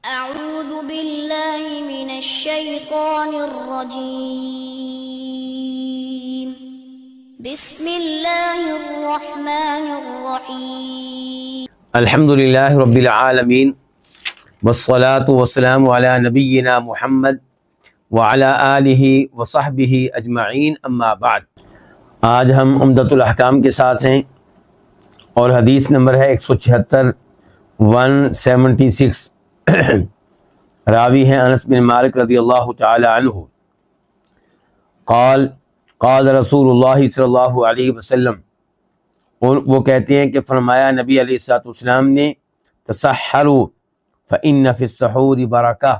أعوذ بالله من الشيطان الرجيم بسم الله الرحمن الرحيم الحمد لله رب العالمين والصلاة والسلام على نبينا محمد وعلى آله وصحبه أجمعين أما بعد आज हम उमदतुल अहकाम के साथ हैं और हदीस नंबर है एक सौ छिहत्तर वन सेवेंटी सिक्स रावी हैं अनस बिन मालिक रदी अल्लाह तु काल काल रसूल सल्ला वसम वो कहते हैं कि फरमाया नबी अलैहिस्सलाम ने तसहरू फ़िन नफ़िसहूर बरका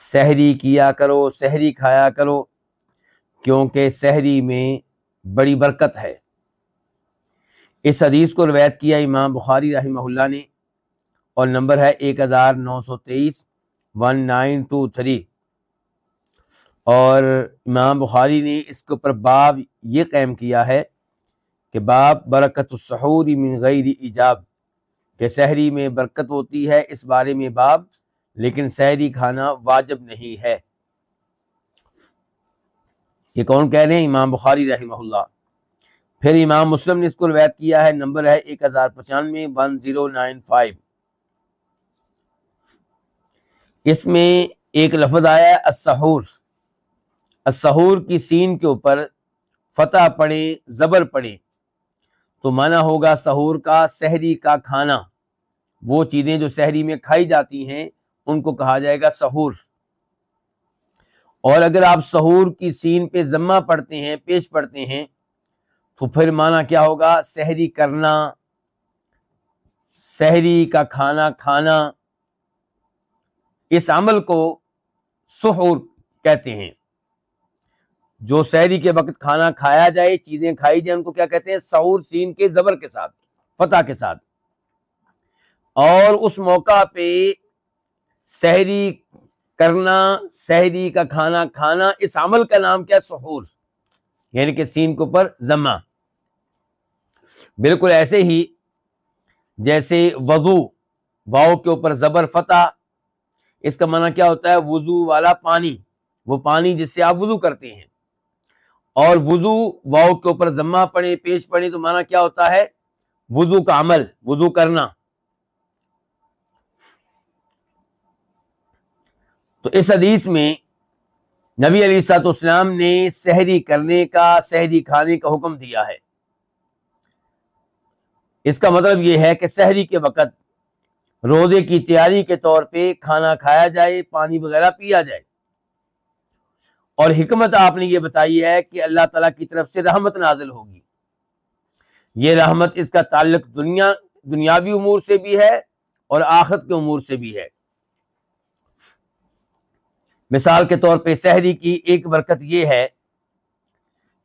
सहरी किया करो सहरी खाया करो क्योंकि सहरी में बड़ी बरकत है इस हदीस को रवायत किया इमाम बुखारी रही ने और नंबर है एक हज़ार नौ सौ तेईस वन नाइन टू थ्री और इमाम बुखारी ने इसके ऊपर बाब ये कैम किया है कि बाब बरकत सहूरी मिन गैर ईजाब के सहरी में बरकत होती है इस बारे में बाब लेकिन सहरी खाना वाजब नहीं है ये कौन कह रहे हैं इमाम बुखारी रही फिर इमाम मुस्लिम ने इसको रवैत किया है नंबर है एक हज़ार पचानवे वन ज़ीरो नाइन फाइव इसमें एक लफ्ज़ आया असहूर असहूर की सीन के ऊपर फतह पड़े ज़बर पड़े तो माना होगा सहूर का सहरी का खाना वो चीज़ें जो सहरी में खाई जाती हैं उनको कहा जाएगा सहूर और अगर आप सहूर की सीन पे जम्मा पढ़ते हैं पेश पढ़ते हैं तो फिर माना क्या होगा सहरी करना सहरी का खाना खाना इस अमल को सहूर कहते हैं जो शहरी के वक्त खाना खाया जाए चीजें खाई जाए उनको क्या कहते हैं सहूर सीन के जबर के साथ फतह के साथ और उस मौका पे शहरी करना शहरी का खाना खाना इस अमल का नाम क्या सहूर यानी कि सीन के ऊपर जमा बिल्कुल ऐसे ही जैसे वजू वाओ के ऊपर जबर फतह इसका माना क्या होता है वजू वाला पानी वो पानी जिससे आप वजू करते हैं और वजू वाउ के ऊपर जमा पड़े पेश पड़े तो माना क्या होता है वजू का अमल वजू करना तो इस हदीस में नबी अली सातम ने सहरी करने का सहरी खाने का हुक्म दिया है इसका मतलब यह है कि सहरी के वक़्त रोजे की तैयारी के तौर पे खाना खाया जाए पानी वगैरह पिया जाए और हिकमत आपने ये बताई है कि अल्लाह तला की तरफ से रहमत नाजिल होगी ये रहमत इसका ताल्लुक दुनिया दुनियावी उमूर से भी है और आखत के उमूर से भी है मिसाल के तौर पे शहरी की एक बरकत यह है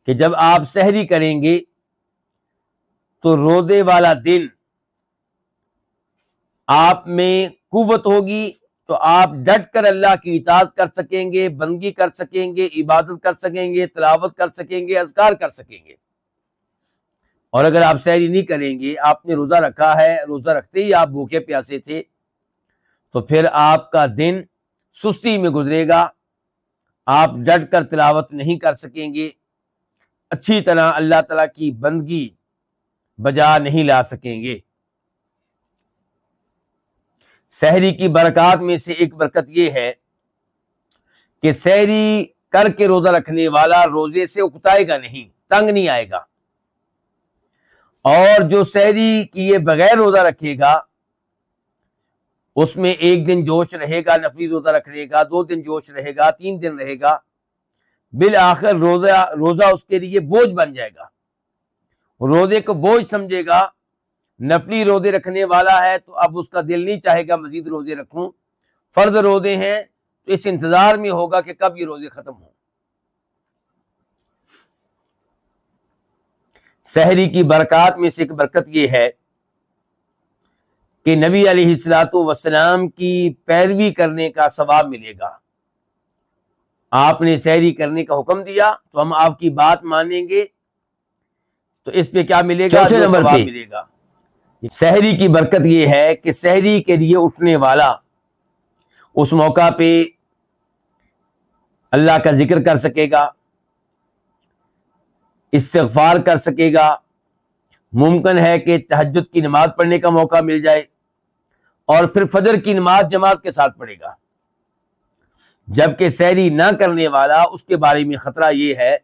कि जब आप शहरी करेंगे तो रोदे वाला दिन आप में कुवत होगी तो आप डट कर अल्लाह की इताद कर सकेंगे बंदगी कर सकेंगे इबादत कर सकेंगे तलावत कर सकेंगे अजगार कर सकेंगे और अगर आप सैरी नहीं करेंगे आपने रोज़ा रखा है रोज़ा रखते ही आप भूखे प्यासे थे तो फिर आपका दिन सुस्ती में गुजरेगा आप डट कर तिलावत नहीं कर सकेंगे अच्छी तरह अल्लाह तला की बंदगी बजा नहीं ला सकेंगे शहरी की बरकत में से एक बरकत यह है कि शहरी करके रोजा रखने वाला रोजे से उकताएगा नहीं तंग नहीं आएगा और जो शहरी किए बगैर रोजा रखेगा उसमें एक दिन जोश रहेगा नफरी रोजा रखेगा दो दिन जोश रहेगा तीन दिन रहेगा बिल आखिर रोजा रोजा उसके लिए बोझ बन जाएगा रोजे को बोझ समझेगा नफली रोजे रखने वाला है तो अब उसका दिल नहीं चाहेगा मजीद रोजे रखूं फर्ज रोजे हैं तो इस इंतजार में होगा कि कब ये रोजे खत्म हों सहरी की बरकत में से एक बरकत यह है कि नबी सलाम की पैरवी करने का सवाब मिलेगा आपने सहरी करने का हुक्म दिया तो हम आपकी बात मानेंगे तो इस पे क्या मिलेगा चौथे नंबर पे मिलेगा शहरी की बरकत यह है कि शहरी के लिए उठने वाला उस मौका पे अल्लाह का जिक्र कर सकेगा इस्तफार कर सकेगा मुमकिन है कि तहजद की नमाज पढ़ने का मौका मिल जाए और फिर फजर की नमाज जमात के साथ पढ़ेगा जबकि शहरी ना करने वाला उसके बारे में ख़तरा यह है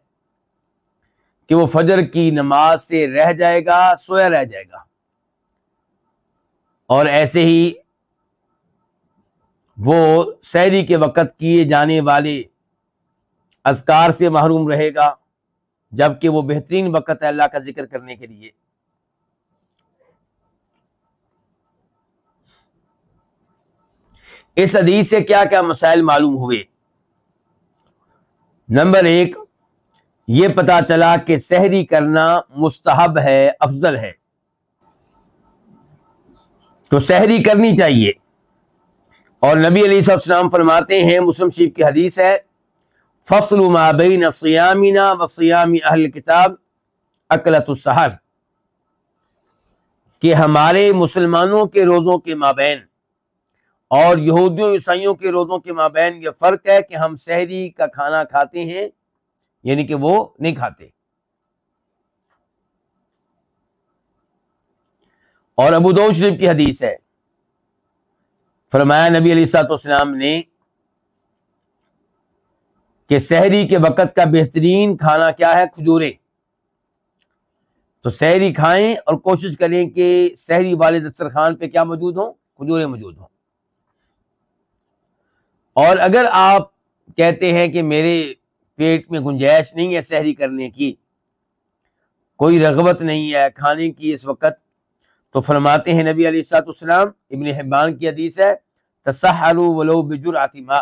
कि वो फजर की नमाज से रह जाएगा सोया रह जाएगा और ऐसे ही वो शहरी के वक़्त किए जाने वाले अजकार से महरूम रहेगा जबकि वो बेहतरीन वक़्त है अल्लाह का जिक्र करने के लिए इस अदीज से क्या क्या मसाइल मालूम हुए नंबर एक ये पता चला कि सहरी करना मुस्तहब है अफजल है तो सहरी करनी चाहिए और नबी अलीसम फरमाते हैं मुस्लिम शरीफ की हदीस है फसल माबीन सियामिना वसियामी अहल किताब अकलतुलसहर कि हमारे मुसलमानों के रोज़ों के माबेन और यहूदियों ईसाइयों के रोज़ों के माबेन ये फ़र्क है कि हम शहरी का खाना खाते हैं यानी कि वो नहीं खाते और अबू दो शरीफ की हदीस है फरमाया नबी अलीसलाम ने कि शहरी के वक़्त का बेहतरीन खाना क्या है खजूरें तो शहरी खाएं और कोशिश करें कि शहरी वाले दस्तरखान पे क्या मौजूद हों खजूरें मौजूद हों और अगर आप कहते हैं कि मेरे पेट में गुंजाइश नहीं है शहरी करने की कोई रगबत नहीं है खाने की इस वक्त तो फरमाते हैं नबी अलीसलाम इबन हब्बान की हदीस है तसहरु वलो बिजुर आतिमा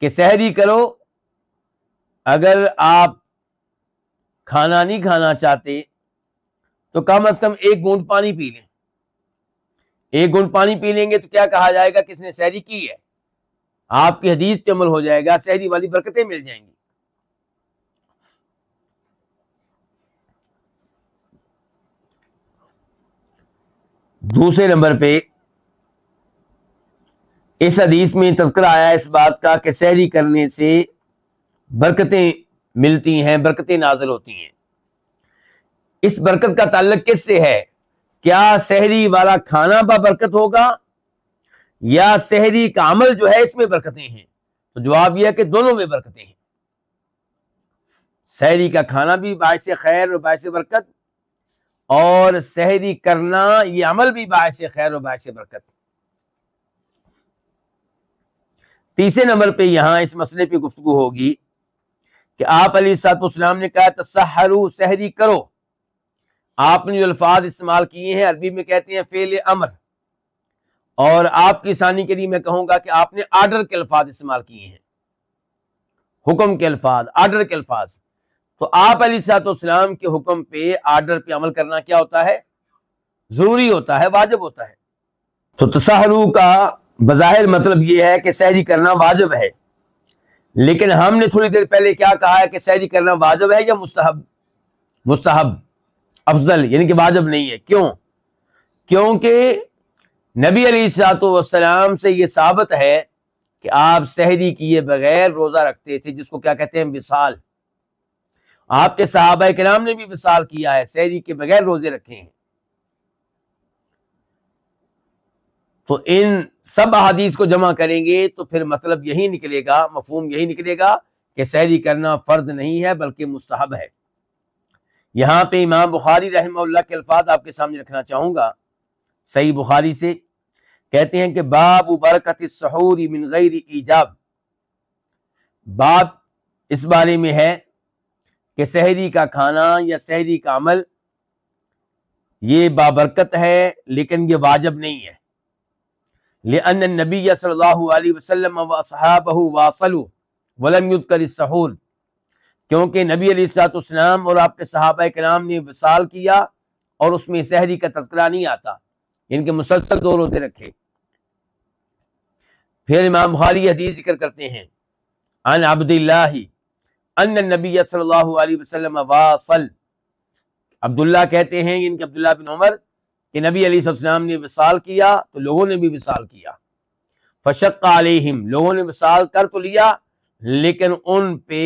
के सहरी करो अगर आप खाना नहीं खाना चाहते तो कम अज कम एक घूंट पानी पी लें एक घूंट पानी पी लेंगे तो क्या कहा जाएगा किसने सहरी की है आपकी हदीस पे अमल हो जाएगा सहरी वाली बरकतें मिल जाएंगी दूसरे नंबर पे इस अदीस में तस्करा आया इस बात का कि सहरी करने से बरकतें मिलती हैं बरकतें नाजल होती हैं इस बरकत का ताल्लक से है क्या सहरी वाला खाना पर बरकत होगा या सहरी का अमल जो है इसमें बरकतें हैं तो जवाब यह है कि दोनों में बरकतें हैं सहरी का खाना भी बायसे खैर और बायसे बरकत और सहरी करना ये अमल भी बायस खैर और बायस बरकत तीसरे नंबर पे यहां इस मसले पे गुफ्तु होगी कि आप अली सातम ने कहा तसहरू सहरी करो आपने जो अल्फाज इस्तेमाल किए हैं अरबी में कहते हैं फेल अमर और आपकी सानी के लिए मैं कहूँगा कि आपने आर्डर के अल्फाज इस्तेमाल किए हैं हुक्म के अल्फाज आर्डर के अल्फाज तो आप अलीसलाम के हुक्म पे आर्डर पे अमल करना क्या होता है जरूरी होता है वाजिब होता है तो तसाहरू का बज़ाहिर मतलब यह है कि सहरी करना वाजिब है लेकिन हमने थोड़ी देर पहले क्या कहा है कि सहरी करना वाजिब है या मुस्तहब मुस्तहब अफजल यानी कि वाजिब नहीं है क्यों क्योंकि नबी अली सलाम से यह साबित है कि आप सहरी किए बगैर रोज़ा रखते थे जिसको क्या कहते हैं मिसाल आपके साहब नाम ने भी विशाल किया है सहरी के बगैर रोजे रखे हैं तो इन सब अहादीस को जमा करेंगे तो फिर मतलब यही निकलेगा मफहम यही निकलेगा कि सहरी करना फ़र्ज नहीं है बल्कि मुस्तहब है यहां पे इमाम बुखारी रहमल्ला के अल्फाज आपके सामने रखना चाहूंगा सही बुखारी से कहते हैं कि बाब बरकत सहूरी मिन गैर ईजाब बाब इस बारे में है कि शहरी का खाना या शहरी का अमल ये बाबरकत है लेकिन ये वाजब नहीं है लेन नबी सल्लाम वसहाब वासलू वलम युद्कर सहूल क्योंकि नबी सातम और आपके सहाबा नाम ने विशाल किया और उसमें शहरी का तस्करा नहीं आता इनके मुसलसल दो रोते रखे फिर इमाम बुखारी हदीस जिक्र करते हैं अन अब्दुल्लाही अब्दुल्ला कहते हैं इनके अब्दुल्ला बिन उमर कि नबी अली सलाम ने विसाल किया तो लोगों ने भी विसाल किया फशक आलिहिम लोगों ने विसाल कर तो लिया लेकिन उन पे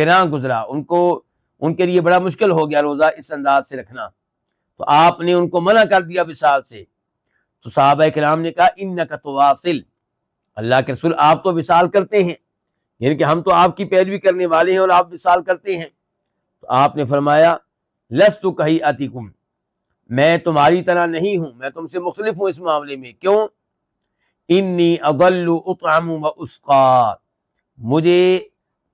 गिरा गुजरा उनको उनके लिए बड़ा मुश्किल हो गया रोज़ा इस अंदाज से रखना तो आपने उनको मना कर दिया विसाल से तो साहब कराम ने कहा इन नकत अल्लाह के रसूल आप तो विसाल करते हैं यानी कि हम तो आपकी पैरवी करने वाले हैं और आप विशाल करते हैं तो आपने फरमाया लस तो कही अतिकुम मैं तुम्हारी तरह नहीं हूं मैं तुमसे मुख्तलिफ हूं इस मामले में क्यों इन्नी अगल्लु उताम व उसका मुझे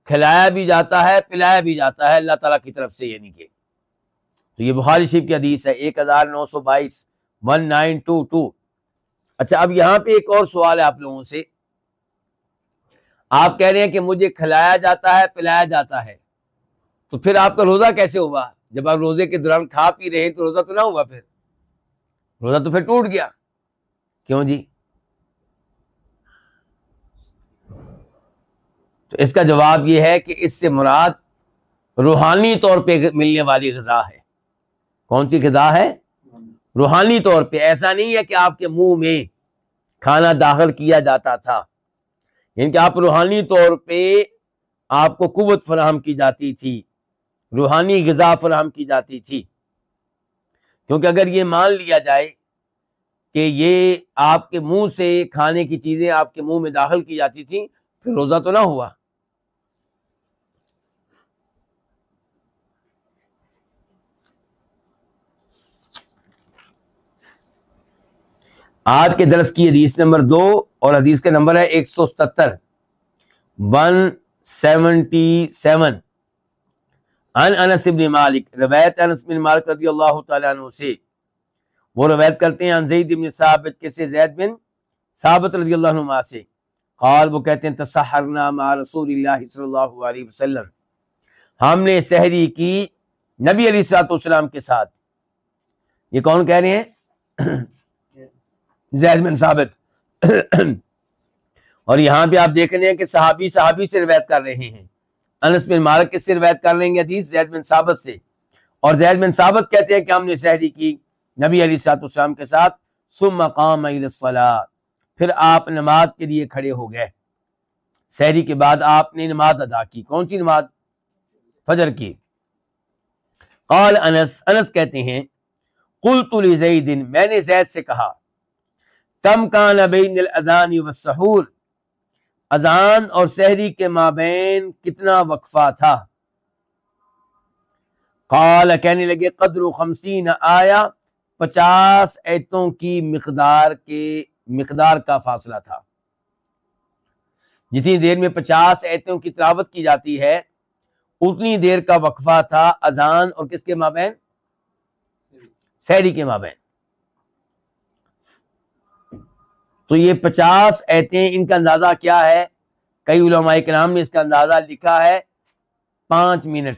खिलाया भी जाता है पिलाया भी जाता है अल्लाह तला की तरफ से यानी कि तो ये बुखारी शरीफ की हदीस है एक हज़ार नौ सौ बाईस वन नाइन टू टू अच्छा अब यहाँ पे एक और सवाल है आप लोगों से आप कह रहे हैं कि मुझे खिलाया जाता है पिलाया जाता है तो फिर आपका रोज़ा कैसे हुआ जब आप रोज़े के दौरान खा पी रहे तो रोज़ा तो ना हुआ फिर रोज़ा तो फिर टूट गया क्यों जी तो इसका जवाब यह है कि इससे मुराद रूहानी तौर पे मिलने वाली गजा है कौन सी गजा है रूहानी तौर पे ऐसा नहीं है कि आपके मुंह में खाना दाखिल किया जाता था यानी कि आप रूहानी तौर पर आपको कुवत फराहम की जाती थी रूहानी गजा फराहम की जाती थी क्योंकि अगर ये मान लिया जाए कि ये आपके मुंह से खाने की चीज़ें आपके मुंह में दाखिल की जाती थी फिर रोज़ा तो ना हुआ आज के दरस की हदीस नंबर दो और हदीस का नंबर है एक सौ सतर वन सेवनटी सेवन अन अनस मालिक रवायत अनस मालिक रदी अल्लाह तु से वो रवायत करते हैं अनजैद इबन साबित के से जैद बिन साबित रदी अल्लाह से काल वो कहते हैं तसहरना मा रसूलुल्लाह सल्लल्लाहु अलैहि वसल्लम हमने सहरी की नबी अली सलाम के साथ ये कौन कह रहे हैं जैद बिन साबित और यहाँ पे आप देख रहे हैं कि सहाबी सहाबी से रवायत कर रहे हैं अनस बिन मालिक किससे रवायत कर रहे हैं जैद बिन साबत से और जैद बिन साबत कहते हैं कि हमने शहरी की नबी अली सातम के साथ सुम मकाम फिर आप नमाज के लिए खड़े हो गए शहरी के बाद आपने नमाज अदा की कौन सी नमाज फजर की कौल अनस अनस कहते हैं कुल तुल दिन मैंने जैद से कहा कम कान बिन अजान वसूर अजान और शहरी के माबेन कितना वक्फा था काल कहने लगे कदर न आया पचास ऐतों की मकदार के मकदार का फासला था जितनी देर में पचास ऐतों की तलावत की जाती है उतनी देर का वक्फा था अजान और किसके माबेन शहरी के माबेन तो ये पचास ऐतें इनका अंदाज़ा क्या है कई उलमाए नाम ने इसका अंदाज़ा लिखा है पांच मिनट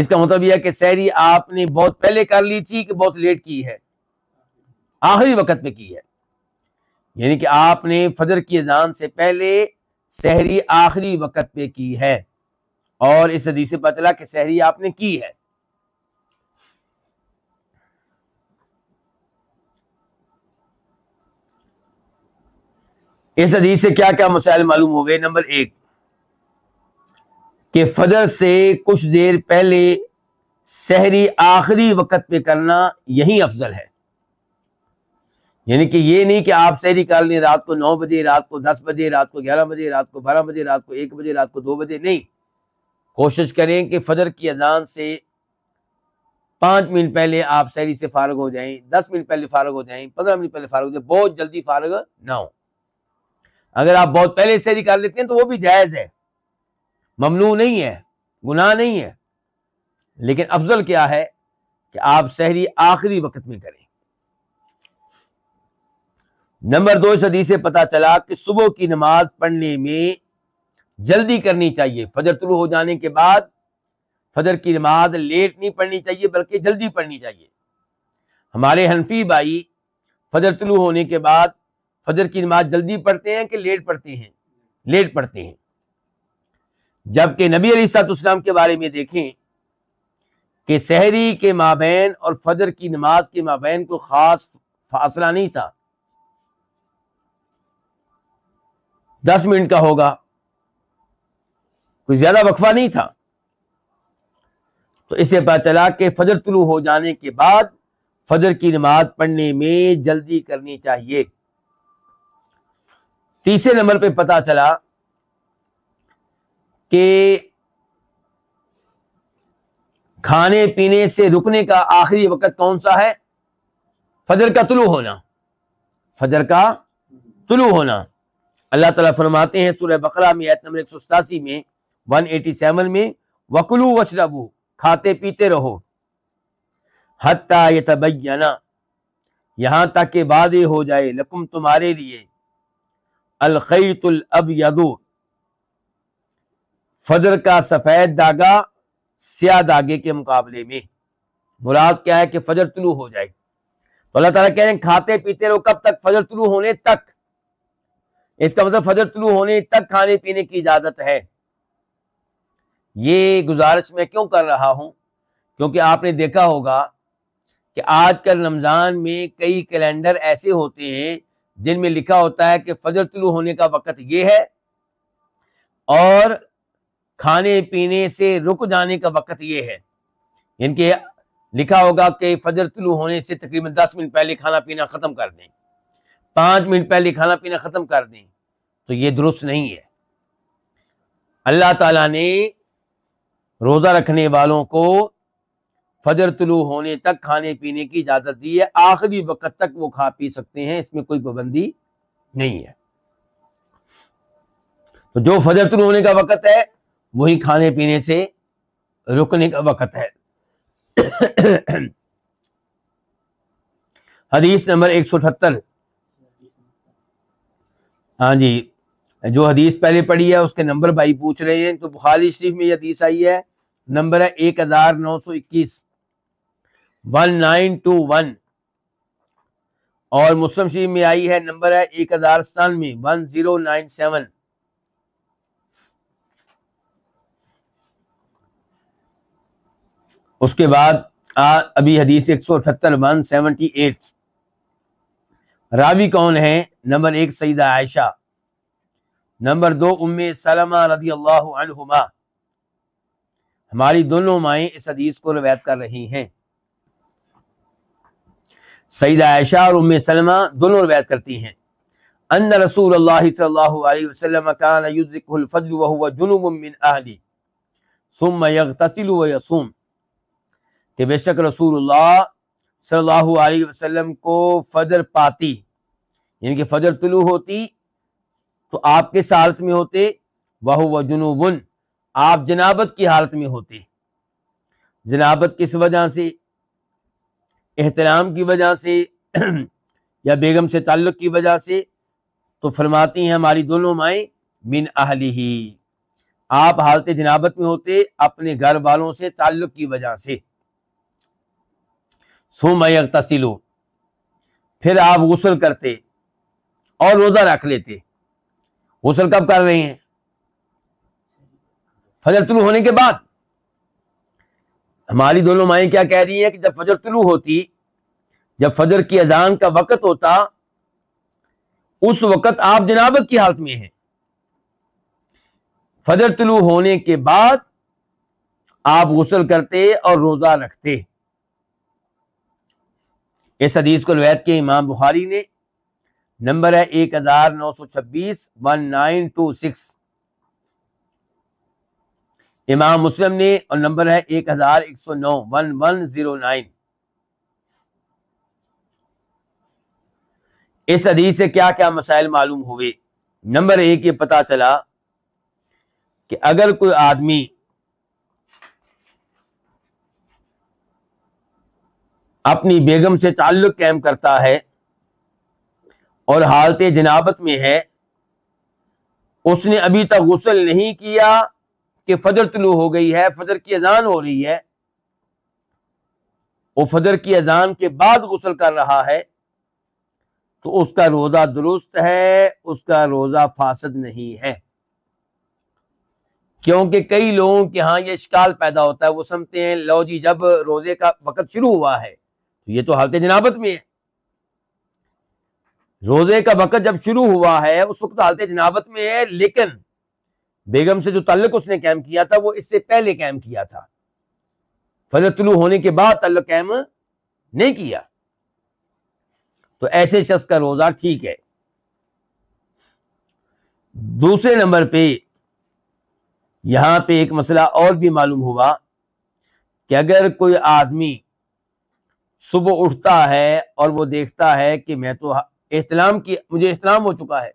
इसका मतलब यह कि सैरी आपने बहुत पहले कर ली थी कि बहुत लेट की है आखिरी वक्त में की है यानी कि आपने फजर की अजान से पहले सहरी आखिरी वक्त पे की है और इस हदीस से पता चला कि सहरी आपने की है इस अदीज से क्या क्या मसाइल मालूम हो गए नंबर एक के फजर से कुछ देर पहले शहरी आखिरी वक्त पे करना यही अफजल है यानी कि ये नहीं कि आप शहरी कर लें रात को नौ बजे रात को दस बजे रात को ग्यारह बजे रात को बारह बजे रात को एक बजे रात को दो बजे नहीं कोशिश करें कि फजर की अजान से पाँच मिनट पहले आप शहरी से फारग हो जाएं दस मिनट पहले फारग हो जाएं पंद्रह मिनट पहले फारग हो जाए बहुत जल्दी फारग ना हो अगर आप बहुत पहले से निकाल लेते हैं तो वो भी जायज़ है ममनू नहीं है गुनाह नहीं है लेकिन अफजल क्या है कि आप सहरी आखिरी वक्त में करें नंबर दो सदी से पता चला कि सुबह की नमाज पढ़ने में जल्दी करनी चाहिए फजर तुलू हो जाने के बाद फजर की नमाज लेट नहीं पढ़नी चाहिए बल्कि जल्दी पढ़नी चाहिए हमारे हनफी भाई फजर तुलू होने के बाद फजर की नमाज जल्दी पढ़ते हैं कि लेट पढ़ते हैं लेट पढ़ते हैं जबकि नबी अली अलीसलाम के बारे में देखें कि शहरी के माबेन और फजर की नमाज के माबेन को खास फासला नहीं था दस मिनट का होगा कोई ज्यादा वकफा नहीं था तो इसे पता चला कि फजर तुलू हो जाने के बाद फजर की नमाज पढ़ने में जल्दी करनी चाहिए तीसरे नंबर पे पता चला कि खाने पीने से रुकने का आखिरी वक्त कौन सा है फजर का तुलू होना फजर का तुलू होना अल्लाह ताला फरमाते हैं सूरह बकरा में आयत नंबर एक में 187 में वकलू वशरबू खाते पीते रहो हत्ता यहां तक के बाद हो जाए लकुम तुम्हारे लिए अलखैतुल अब यदू फजर का सफ़ेद धागा स्या धागे के मुकाबले में मुराद क्या है कि फजर तुलू हो जाए तो अल्लाह तला कह रहे हैं खाते पीते रहो कब तक फजर तुलू होने तक इसका मतलब फजर तुलू होने तक खाने पीने की इजाज़त है ये गुजारिश मैं क्यों कर रहा हूं क्योंकि आपने देखा होगा कि आजकल रमज़ान में कई कैलेंडर ऐसे होते हैं जिनमें लिखा होता है कि फजर तुलू होने का वक़्त ये है और खाने पीने से रुक जाने का वक़्त ये है इनके लिखा होगा कि फजर तुलू होने से तकरीबन दस मिनट पहले खाना पीना ख़त्म कर दें पांच मिनट पहले खाना पीना ख़त्म कर दें तो ये दुरुस्त नहीं है अल्लाह ताला ने रोज़ा रखने वालों को फजर तुलू होने तक खाने पीने की इजाज़त दी है आखिरी वक्त तक वो खा पी सकते हैं इसमें कोई पाबंदी नहीं है तो जो फजर तुलू होने का वक्त है वही खाने पीने से रुकने का वक्त है हदीस नंबर एक सौ अठहत्तर हाँ जी जो हदीस पहले पढ़ी है उसके नंबर भाई पूछ रहे हैं तो बुखारी शरीफ में यह हदीस आई है नंबर है एक हजार नौ सौ इक्कीस वन नाइन टू वन और मुस्लिम शरीफ में आई है नंबर है एक हजार सतानवे वन जीरो नाइन सेवन उसके बाद आ, अभी हदीस एक सौ अठहत्तर वन सेवेंटी एट रावी कौन है नंबर एक सईदा आयशा नंबर दो उम सलमा रदी अल्लाह हमारी दोनों माएँ इस हदीस को रवायत कर रही हैं सईद आयशा और उम सलमा दोनों रवायत करती हैं अन रसूल वसम कानफ़ल वह जुनूबिन अहली सुम यगतसिल वसूम कि बेशक रसूलुल्लाह सल्लल्लाहु अलैहि वसल्लम को फजर पाती यानी कि फजर तुलू होती तो आप किस हालत में होते वह व जुनूबन आप जनाबत की हालत में होते जनाबत किस वजह से एहतराम की वजह से या बेगम से ताल्लुक़ की वजह से तो फरमाती हैं हमारी दोनों माएँ मिन अहली ही आप हालत जनाबत में होते अपने घर वालों से ताल्लुक़ की वजह से सो सोमय तसीलो फिर आप गसल करते और रोज़ा रख लेते गसल कब कर रहे हैं फजर तुलू होने के बाद हमारी दोनों माएँ क्या कह रही हैं कि जब फजर तुलू होती जब फजर की अजान का वक़्त होता उस वक़्त आप जनाबत की हालत में हैं फजर तुलु होने के बाद आप गसल करते और रोज़ा रखते इस हदीस को रवैत के इमाम बुखारी ने नंबर है एक हजार नौ सौ छब्बीस वन नाइन टू सिक्स इमाम मुस्लिम ने और नंबर है एक हजार एक सौ नौ वन वन जीरो नाइन इस हदीस से क्या क्या मसाइल मालूम हुए नंबर एक ये पता चला कि अगर कोई आदमी अपनी बेगम से ताल्लुक कैम करता है और हालत जनाबत में है उसने अभी तक गुसल नहीं किया कि फजर तुलू हो गई है फजर की अजान हो रही है वो फजर की अजान के बाद गुसल कर रहा है तो उसका रोज़ा दुरुस्त है उसका रोज़ा फासद नहीं है क्योंकि कई लोगों के यहाँ ये शिकाल पैदा होता है वो समझते हैं लो जी जब रोज़े का वक़्त शुरू हुआ है तो ये तो हालत जनाबत में है रोज़े का वक़्त जब शुरू हुआ है उस वक्त तो हालत जनाबत में है लेकिन बेगम से जो तल्लक उसने कैम किया था वो इससे पहले कैम किया था फजतलू होने के बाद तल्लक कैम नहीं किया तो ऐसे शख्स का रोज़ा ठीक है दूसरे नंबर पे यहां पे एक मसला और भी मालूम हुआ कि अगर कोई आदमी सुबह उठता है और वो देखता है कि मैं तो एहतलाम की मुझे एहतलाम हो चुका है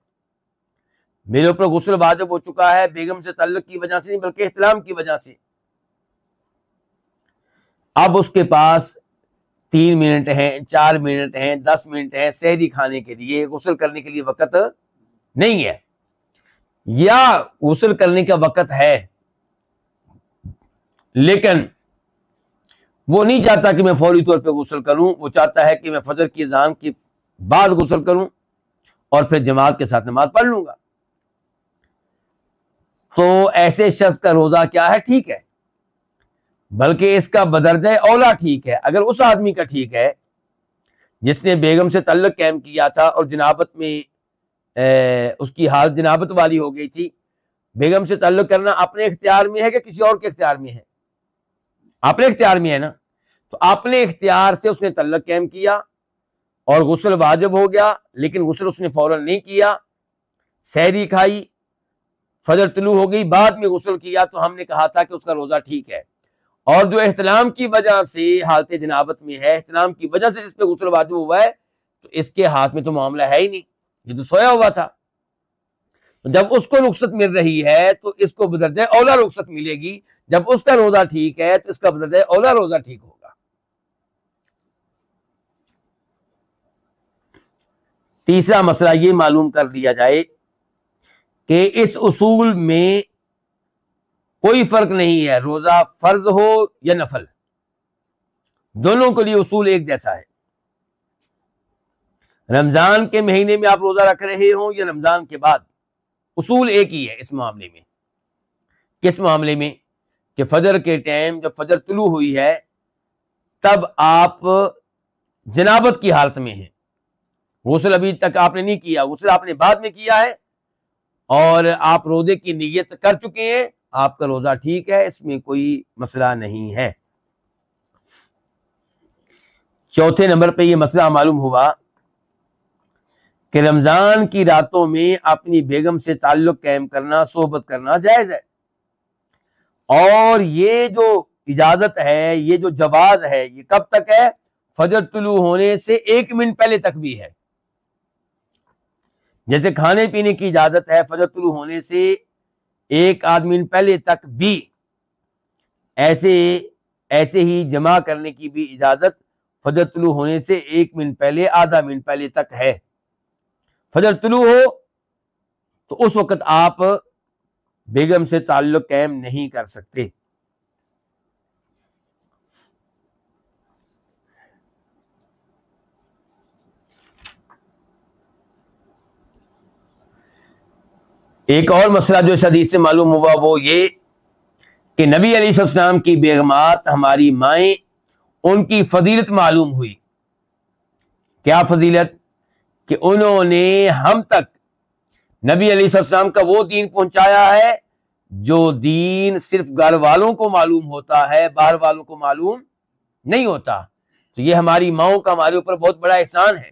मेरे ऊपर गुसल वाजब हो चुका है बेगम से तल्लक की वजह से नहीं बल्कि एहतलाम की वजह से अब उसके पास तीन मिनट हैं चार मिनट हैं दस मिनट हैं सहरी खाने के लिए गसल करने के लिए वक्त नहीं है या गसल करने का वक्त है लेकिन वो नहीं चाहता कि मैं फौरी तौर पे गसल करूं वो चाहता है कि मैं फजर की जान के बाद गसल करूं और फिर जमात के साथ नमाज पढ़ लूंगा तो ऐसे शख्स का रोजा क्या है ठीक है बल्कि इसका बदरजा ओला ठीक है अगर उस आदमी का ठीक है जिसने बेगम से तल्लक कैम किया था और जनाबत में ए, उसकी हाल जनाबत वाली हो गई थी बेगम से तल्लक करना अपने इख्तियार में है कि किसी और के इख्तियार में है अपने इख्तियार में है ना तो अपने इख्तियार से उसने तल्लक कैम किया और गसल वाजब हो गया लेकिन गसल उसने फौरन नहीं किया सहरी खाई फजर तुलू हो गई बाद में गसल किया तो हमने कहा था कि उसका रोज़ा ठीक है और जो एहतलाम की वजह से हालत जनाबत में है एहतलाम की वजह से जिसपे गसल वाजिब हुआ है तो इसके हाथ में तो मामला है ही नहीं ये तो सोया हुआ था तो जब उसको रुख्सत मिल रही है तो इसको बदरज ओला रुख्सत मिलेगी जब उसका रोजा ठीक है तो इसका बदरज ओला रोजा ठीक होगा तीसरा मसला ये मालूम कर लिया जाए कि इस उसूल में कोई फर्क नहीं है रोजा फर्ज हो या नफल दोनों के लिए उसूल एक जैसा है रमजान के महीने में आप रोजा रख रहे हो या रमजान के बाद उसूल एक ही है इस मामले में किस मामले में कि फजर के टाइम जब फजर तुलू हुई है तब आप जनाबत की हालत में हैं गसल अभी तक आपने नहीं किया गसल आपने बाद में किया है और आप रोजे की नीयत कर चुके हैं आपका रोज़ा ठीक है इसमें कोई मसला नहीं है चौथे नंबर पे ये मसला मालूम हुआ कि रमज़ान की रातों में अपनी बेगम से ताल्लुक़ कायम करना सोहबत करना जायज़ है और ये जो इजाज़त है ये जो जवाज है ये कब तक है फजर तुलू होने से एक मिनट पहले तक भी है जैसे खाने पीने की इजाज़त है फजर तुलू होने से एक आदमी पहले तक भी ऐसे ऐसे ही जमा करने की भी इजाजत फजर तुलू होने से एक मिनट पहले आधा मिनट पहले तक है फजर तुलू हो तो उस वक्त आप बेगम से ताल्लुक कायम नहीं कर सकते एक और मसला जो इस हदीस से मालूम हुआ वो ये कि नबी अलीसम की बेगमात हमारी माएँ उनकी फजीलत मालूम हुई क्या फजीलत कि उन्होंने हम तक नबी अलीसम का वो दीन पहुंचाया है जो दीन सिर्फ घर वालों को मालूम होता है बाहर वालों को मालूम नहीं होता तो ये हमारी माओ का हमारे ऊपर बहुत बड़ा एहसान है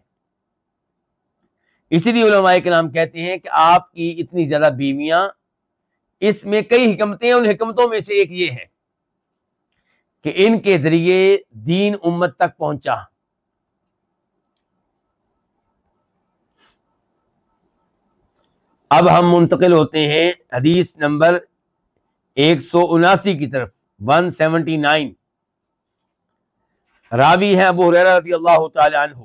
इसीलिए के नाम कहते हैं कि आपकी इतनी ज्यादा बीवियां इसमें कई हिकमतें हैं उन हिकमतों में से एक ये है कि इनके जरिए दीन उम्मत तक पहुंचा अब हम मुंतकिल होते हैं हदीस नंबर एक सौ उनासी की तरफ 179 रावी है अबू हुरैरा रजी अल्लाह तन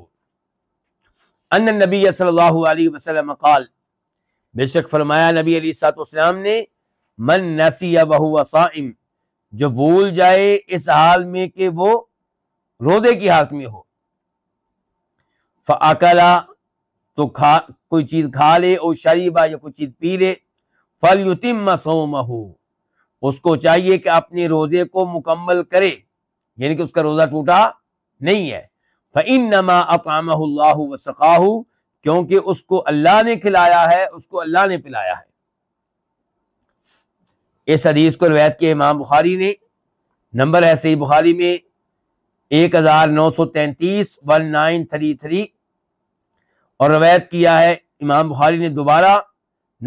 बेशक फरमाया नबी अली सातम ने मन नसिया वसाइम जो भूल जाए इस हाल में कि वो रोदे की हालत में हो फ़ाकला तो खा कोई चीज़ खा ले और शरीबा या कोई चीज़ पी ले फल युतिम मसोमहू उसको चाहिए कि अपने रोज़े को मुकम्मल करे यानी कि उसका रोज़ा टूटा नहीं है फ़िन क्योंकि उसको अल्लाह ने खिलाया है उसको अल्लाह ने पिलाया है इस हदीस को रवैत के इमाम बुखारी ने नंबर है सही बुखारी में एक हज़ार नौ सौ तैतीस वन नाइन थ्री थ्री और रवैत किया है इमाम बुखारी ने दोबारा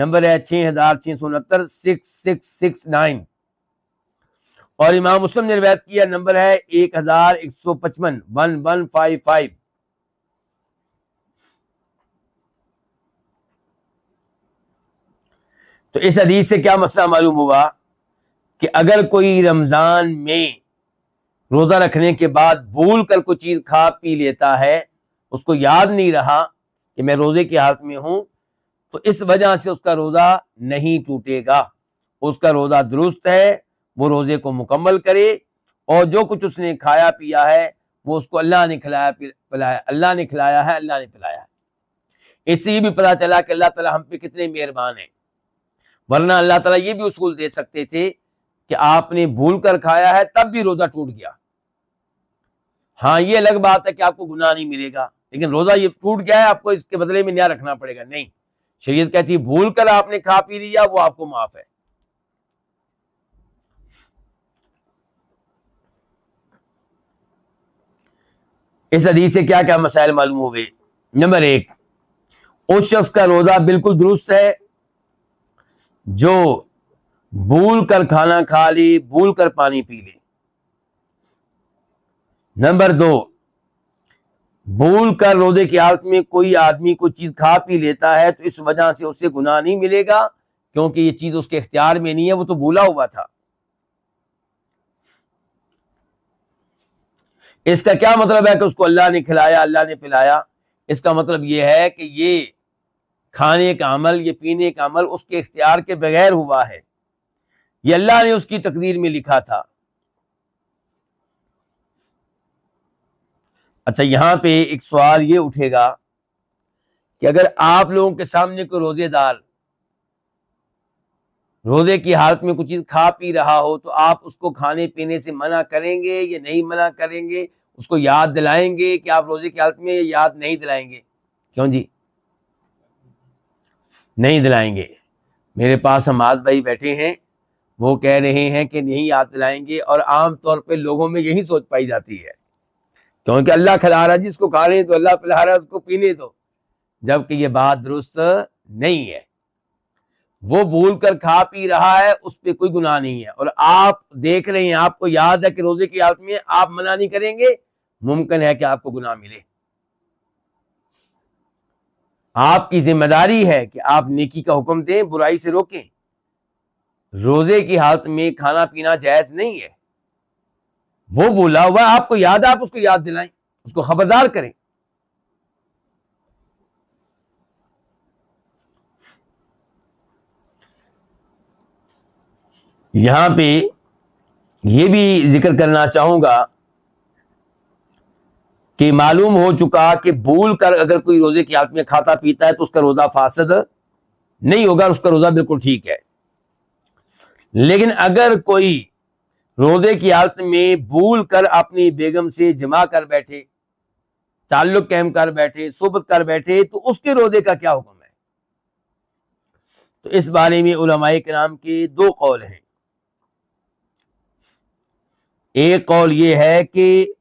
नंबर है छह हज़ार छह सौ उनहत्तर सिक्स सिक्स सिक्स नाइन और इमाम मुस्लिम ने रिवायत किया नंबर है एक हजार एक सौ पचपन वन वन फाइव फाइव तो इस हदीस से क्या मसला मालूम हुआ कि अगर कोई रमज़ान में रोज़ा रखने के बाद भूल कर कोई चीज़ खा पी लेता है उसको याद नहीं रहा कि मैं रोज़े की हालत में हूं तो इस वजह से उसका रोज़ा नहीं टूटेगा उसका रोज़ा दुरुस्त है वो रोज़े को मुकम्मल करे और जो कुछ उसने खाया पिया है वो उसको अल्लाह ने खिलाया पिलाया अल्लाह ने खिलाया है अल्लाह ने पिलाया है इससे भी पता चला कि अल्लाह ताला हम पे कितने मेहरबान हैं वरना अल्लाह ताला ये भी उसूल दे सकते थे कि आपने भूल कर खाया है तब भी रोज़ा टूट गया हाँ ये अलग बात है कि आपको गुनाह नहीं मिलेगा लेकिन रोज़ा ये टूट गया है आपको इसके बदले में न्याय रखना पड़ेगा नहीं शरीय कहती भूल कर आपने खा पी लिया वो आपको माफ़ है इस हदीस से क्या क्या मसाइल मालूम हो गए नंबर एक उस शख्स का रोज़ा बिल्कुल दुरुस्त है जो भूल कर खाना खा ले भूल कर पानी पी ली नंबर दो भूल कर रोजे की हालत में कोई आदमी कोई चीज़ खा पी लेता है तो इस वजह से उसे गुनाह नहीं मिलेगा क्योंकि ये चीज़ उसके इख्तियार में नहीं है वो तो भूला हुआ था इसका क्या मतलब है कि उसको अल्लाह ने खिलाया अल्लाह ने पिलाया इसका मतलब यह है कि ये खाने का अमल ये पीने का अमल उसके इख्तियार के बगैर हुआ है ये अल्लाह ने उसकी तकदीर में लिखा था अच्छा यहां पे एक सवाल ये उठेगा कि अगर आप लोगों के सामने कोई रोजेदार रोजे की हालत में कुछ चीज़ खा पी रहा हो तो आप उसको खाने पीने से मना करेंगे या नहीं मना करेंगे उसको याद दिलाएंगे कि आप रोजे की हालत में याद नहीं दिलाएंगे क्यों जी नहीं दिलाएंगे मेरे पास हमाद भाई बैठे हैं वो कह रहे हैं कि नहीं याद दिलाएंगे और आम तौर पे लोगों में यही सोच पाई जाती है क्योंकि अल्लाह खिला रहा जिसको खा रहे तो अल्लाह पिला रहा उसको पीने दो जबकि ये बात दुरुस्त नहीं है वो भूल कर खा पी रहा है उस पर कोई गुनाह नहीं है और आप देख रहे हैं आपको याद है कि रोजे की हालत में आप मना नहीं करेंगे मुमकिन है कि आपको गुनाह मिले आपकी जिम्मेदारी है कि आप नेकी का हुक्म दें बुराई से रोकें रोजे की हालत में खाना पीना जायज नहीं है वो बोला हुआ आपको याद है आप उसको याद दिलाएं उसको खबरदार करें यहां पे ये भी जिक्र करना चाहूंगा कि मालूम हो चुका कि भूल कर अगर कोई रोज़े की हालत में खाता पीता है तो उसका रोज़ा फासद नहीं होगा उसका रोज़ा बिल्कुल ठीक है लेकिन अगर कोई रोज़े की हालत में भूल कर अपनी बेगम से जमा कर बैठे ताल्लुक कैम कर बैठे सोबत कर बैठे तो उसके रोज़े का क्या हुक्म है तो इस बारे में उलमाए कराम के दो कौल हैं एक कौल ये है कि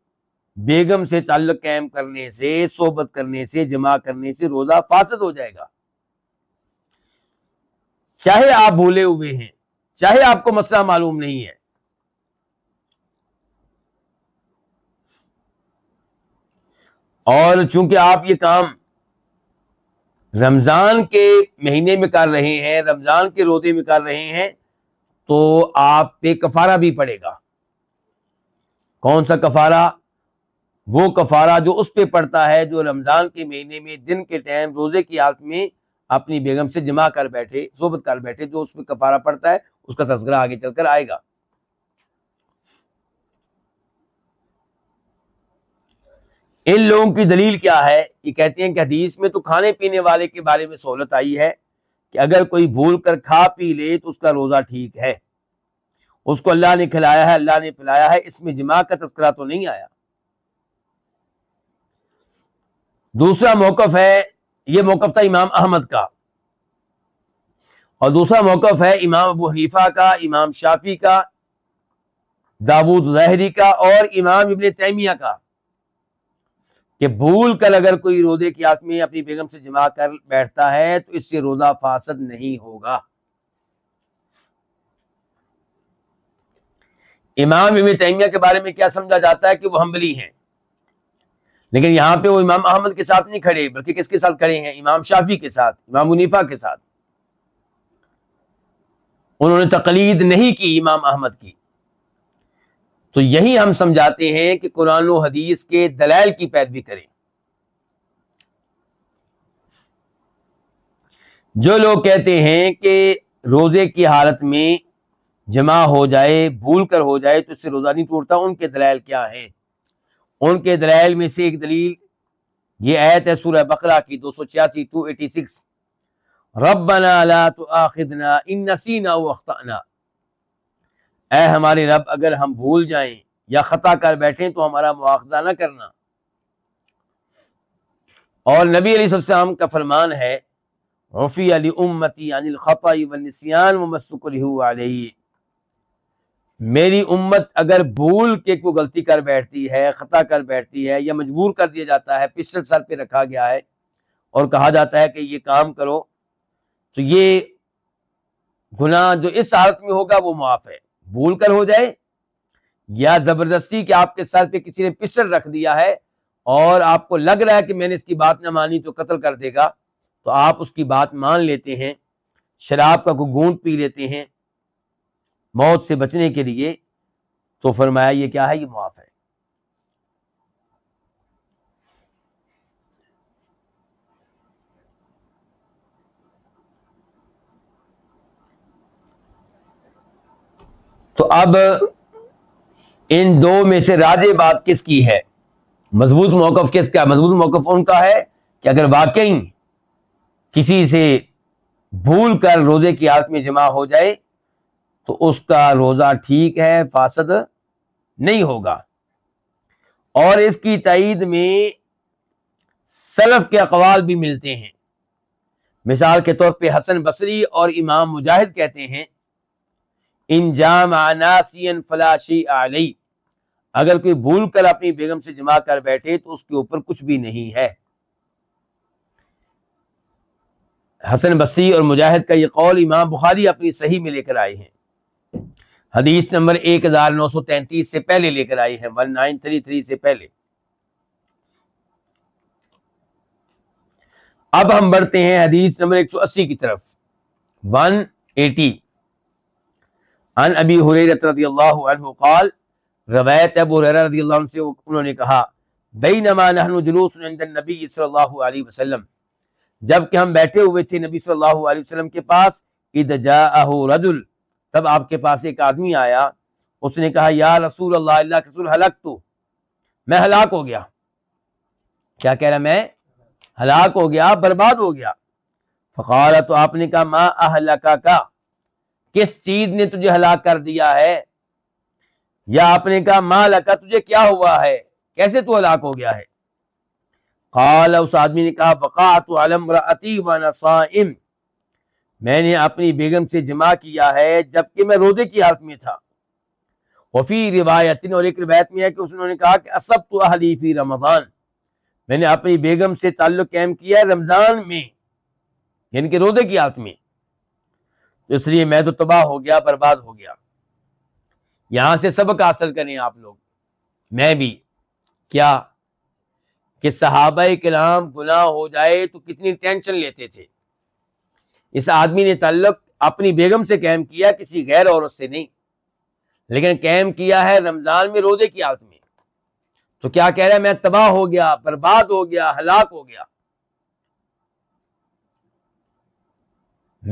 बेगम से ताल्लुक कायम करने से सोबत करने से जमा करने से रोजा फासद हो जाएगा चाहे आप भूले हुए हैं चाहे आपको मसला मालूम नहीं है और चूंकि आप ये काम रमजान के महीने में कर रहे हैं रमजान के रोजे में कर रहे हैं तो आप पे कफारा भी पड़ेगा कौन सा कफारा वो कफारा जो उस पर पड़ता है जो रमज़ान के महीने में दिन के टाइम रोज़े की हालत में अपनी बेगम से जमा कर बैठे सोबत कर बैठे जो उसमें कफारा पड़ता है उसका तस्करा आगे चलकर आएगा इन लोगों की दलील क्या है ये कहती हैं कि हदीस में तो खाने पीने वाले के बारे में सहूलत आई है कि अगर कोई भूल कर खा पी ले तो उसका रोज़ा ठीक है उसको अल्लाह ने खिलाया है अल्लाह ने पिलाया है इसमें जिमा का तस्करा तो नहीं आया दूसरा मौकफ है यह मौकफ था इमाम अहमद का और दूसरा मौकफ है इमाम अबू हनीफा का इमाम शाफी का दाऊद जहरी का और इमाम इबन तैमिया का कि भूल कर अगर कोई रोदे की आंख में अपनी बेगम से जमा कर बैठता है तो इससे रोदा फासद नहीं होगा इमाम इबन तैमिया के बारे में क्या समझा जाता है कि वो हम्बली हैं लेकिन यहाँ पे वो इमाम अहमद के साथ नहीं खड़े बल्कि किसके साथ खड़े हैं इमाम शाफी के साथ इमाम मुनीफा के साथ उन्होंने तकलीद नहीं की इमाम अहमद की तो यही हम समझाते हैं कि कुरान हदीस के दलाल की पैदवी करें जो लोग कहते हैं कि रोजे की हालत में जमा हो जाए भूल कर हो जाए तो उससे रोज़ा नहीं टूटता उनके दलाल क्या है उनके दलाल में से एक दलील ये आयत है सूरह बकरा की दो सौ छियासी टू एटी सिक्स रबना ला तो आखिदना इन नसीना वख्ताना ए हमारे रब अगर हम भूल जाए या ख़ता कर बैठे तो हमारा मुआवजा ना करना और नबी अलीसम का फरमान है रफ़ी अली उम्मती अनिल खपा वनसियान वमसकुल मेरी उम्मत अगर भूल के कोई गलती कर बैठती है ख़ता कर बैठती है या मजबूर कर दिया जाता है पिस्टल सर पे रखा गया है और कहा जाता है कि ये काम करो तो ये गुनाह जो इस हालत में होगा वो माफ़ है भूल कर हो जाए या ज़बरदस्ती कि आपके सर पे किसी ने पिस्टल रख दिया है और आपको लग रहा है कि मैंने इसकी बात ना मानी तो कत्ल कर देगा तो आप उसकी बात मान लेते हैं शराब का कोई गूंद पी लेते हैं मौत से बचने के लिए तो फरमाया ये क्या है ये मुआफ है तो अब इन दो में से राजे बात किसकी है मजबूत मौकफ किसका मजबूत मौकफ उनका है कि अगर वाकई किसी से भूल कर रोजे की हालत जमा हो जाए तो उसका रोज़ा ठीक है फासद नहीं होगा और इसकी तईद में सलफ के अकवाल भी मिलते हैं मिसाल के तौर पे हसन बसरी और इमाम मुजाहिद कहते हैं इंजाम आनासियन फलाशी आलई अगर कोई भूल कर अपनी बेगम से जमा कर बैठे तो उसके ऊपर कुछ भी नहीं है हसन बसरी और मुजाहिद का ये कौल इमाम बुखारी अपनी सही में लेकर आए हैं हदीस नंबर 1933 से पहले लेकर आई है 1933 से पहले अब हम बढ़ते हैं हदीस नंबर 180 की तरफ 180 अन अबी हुरैरत रदियल्लाहु रवायत अब से उन्होंने कहा बैनमा नहनु जुलूस नबी अलैहि वसल्लम जबकि हम बैठे हुए थे नबी सल्लल्लाहु अलैहि वसल्लम के पास इदजा जाअहु तब आपके पास एक आदमी आया उसने कहा या रसूल अल्लाह रसूल हलक तू मैं हलाक हो गया क्या कह रहा मैं हलाक हो गया बर्बाद हो गया फ़ारा तो आपने कहा माँ अहलका का किस चीज ने तुझे हलाक कर दिया है या आपने कहा माँ लका तुझे क्या हुआ है कैसे तू हलाक हो गया है काला उस आदमी ने कहा बका तो अलम रती वाम मैंने अपनी बेगम से जमा किया है जबकि मैं रोजे की हालत में था वफी रिवायत और एक रिवायत में है कि उसने कहा कि असब तो हलीफी रमज़ान मैंने अपनी बेगम से ताल्लुक कैम किया रमज़ान में यानी कि रोजे की हालत में तो इसलिए मैं तो तबाह हो गया बर्बाद हो गया यहां से सबक हासिल करें आप लोग मैं भी क्या कि सहाबा कलाम गुनाह हो जाए तो कितनी टेंशन लेते थे इस आदमी ने तल्लक अपनी बेगम से कैम किया किसी गैर औरत से नहीं लेकिन कैम किया है रमजान में रोजे की हालत में तो क्या कह रहा है मैं तबाह हो गया बर्बाद हो गया हलाक हो गया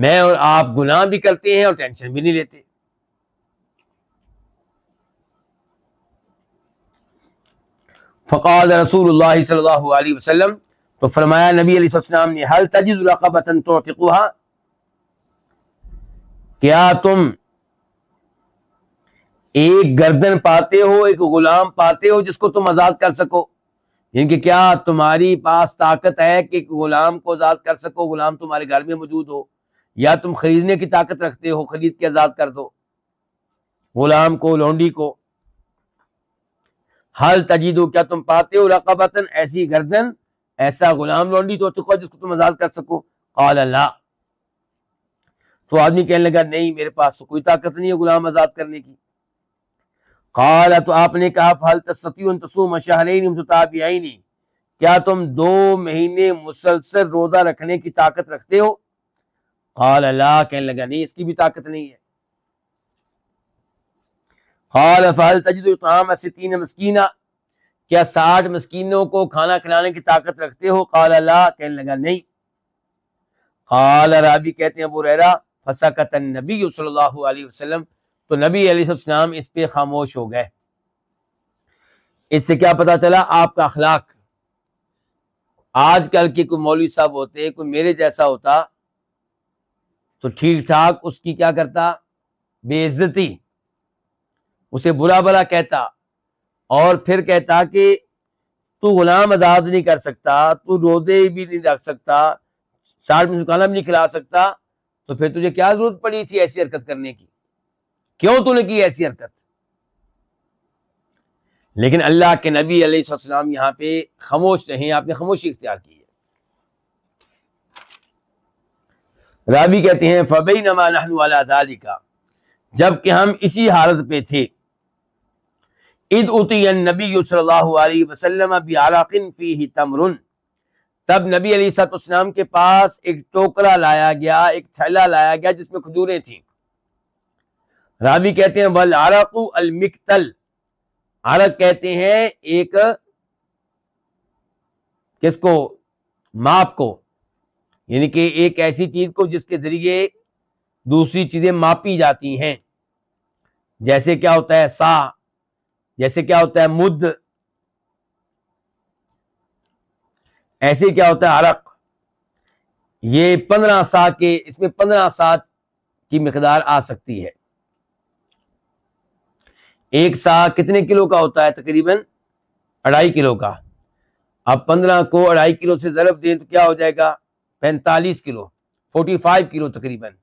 मैं और आप गुनाह भी करते हैं और टेंशन भी नहीं लेते फ़काल रसूल सल्लल्लाहु अलैहि वसल्लम तो फरमाया नबी अली ने हल तजिज़ रकबतन तो क्या तुम एक गर्दन पाते हो एक गुलाम पाते हो जिसको तुम आजाद कर सको यानी कि क्या तुम्हारी पास ताकत है कि एक गुलाम को आजाद कर सको गुलाम तुम्हारे घर में मौजूद हो या तुम खरीदने की ताकत रखते हो खरीद के आजाद कर दो गुलाम को लौंडी को हल तजीदो क्या तुम पाते हो रकाबतन ऐसी गर्दन ऐसा गुलाम लौंडी तो जिसको तुम आजाद कर सको अल्लाह तो आदमी कहने लगा नहीं मेरे पास तो कोई ताकत नहीं है गुलाम आज़ाद करने की खाला तो आपने कहा फल तस्तियों तसूम शाहरीन मुताबियाईनी क्या तुम दो महीने मुसलसल रोज़ा रखने की ताकत रखते हो खाल अल्लाह कहने लगा नहीं इसकी भी ताकत नहीं है खाल फल तजदाम तीन मस्कीना क्या साठ मस्कीनों को खाना खिलाने की ताकत रखते हो खाल अल्लाह कहने लगा नहीं खाल राबी कहते हैं अबू रहरा फसाकत नबी सल्लल्लाहु वसल्लम तो नबी अलैहिस्सलाम इस पे खामोश हो गए इससे क्या पता चला आपका अखलाक आज कल के कोई मौलवी साहब होते कोई मेरे जैसा होता तो ठीक ठाक उसकी क्या करता बेइज्जती उसे बुरा बुरा कहता और फिर कहता कि तू गुलाम आज़ाद नहीं कर सकता तू रोदे भी नहीं रख सकता चार मिसकाना भी नहीं खिला सकता तो फिर तुझे क्या जरूरत पड़ी थी ऐसी हरकत करने की क्यों तूने की ऐसी हरकत लेकिन अल्लाह के नबी अलैहिस्सलाम यहाँ पे खामोश रहे आपने खामोशी इख्तियार की है राबी कहते हैं फ़बई नमा का जबकि हम इसी हालत पे थे ईद उती नबी सल्लल्लाहु अलैहि वसल्लम बिन फ़ी तमरुन तब नबी अली सतुस्नाम के पास एक टोकरा लाया गया एक थैला लाया गया जिसमें खजूरें थी रावी कहते हैं वल आरकू अलमिकतल आरक कहते हैं एक किसको माप को यानी कि एक ऐसी चीज को जिसके जरिए दूसरी चीजें मापी जाती हैं जैसे क्या होता है सा जैसे क्या होता है मुद्द ऐसे क्या होता है अरक ये पंद्रह सा के इसमें पंद्रह सात की मकदार आ सकती है एक सा कितने किलो का होता है तकरीबन अढ़ाई किलो का अब पंद्रह को अढ़ाई किलो से ज़रब दें तो क्या हो जाएगा पैंतालीस किलो फोर्टी फाइव किलो तकरीबन